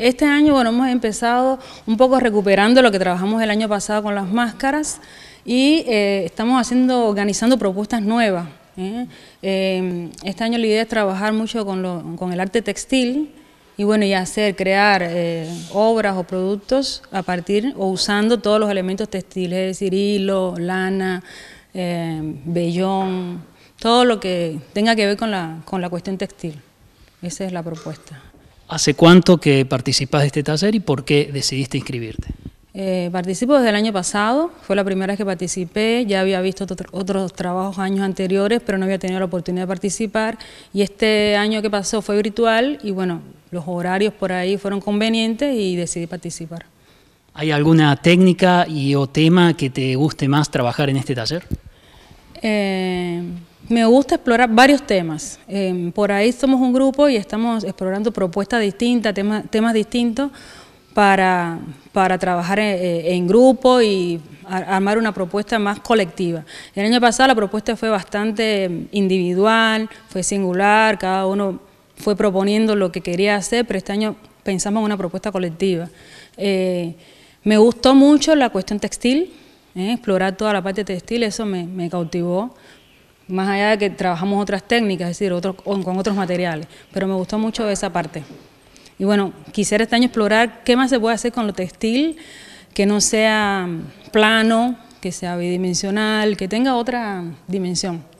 Este año, bueno, hemos empezado un poco recuperando lo que trabajamos el año pasado con las máscaras y eh, estamos haciendo, organizando propuestas nuevas. ¿eh? Em, este año la idea es trabajar mucho con, el arte textil y bueno, y hacer, crear eh, obras o productos a partir o usando todos los elementos textiles, es decir, hilo, lana, em, vellón, todo lo que tenga que ver con la cuestión textil. Esa es la propuesta. ¿Hace cuánto que participas de este taller y por qué decidiste inscribirte? Eh, participo desde el año pasado, fue la primera vez que participé, ya había visto otros trabajos años anteriores, pero no había tenido la oportunidad de participar y este año que pasó fue virtual y bueno, los horarios por ahí fueron convenientes y decidí participar. ¿Hay alguna técnica y o tema que te guste más trabajar en este taller? Eh, me gusta explorar varios temas. Em, por ahí somos un grupo y estamos explorando propuestas distintas, temas, distintos para, trabajar eh, eh, en, grupo y armar una propuesta más colectiva. El año pasado la propuesta fue bastante individual, fue singular, cada uno fue proponiendo lo que quería hacer, pero este año pensamos en una propuesta colectiva. me gustó mucho la cuestión textil, ¿eh? explorar toda la parte textil, eso me, cautivó. Más allá de que trabajamos otras técnicas, es decir, otros, con otros materiales, pero me gustó mucho esa parte. Y bueno, quisiera este año explorar qué más se puede hacer con lo textil, que no sea plano, que sea bidimensional, que tenga otra dimensión.